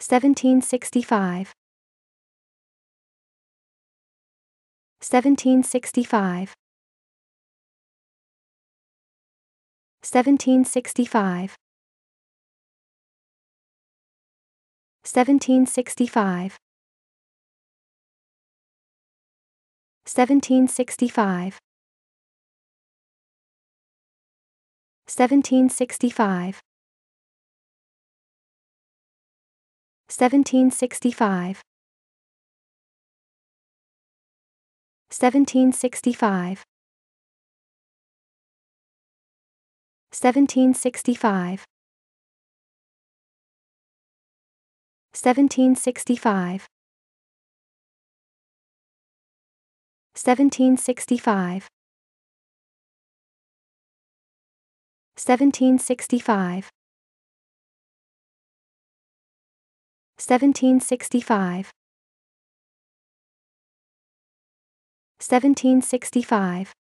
1765 1765 1765 1765 1765 1765 1765 1765 1765 1765 1765 1765 1765 1765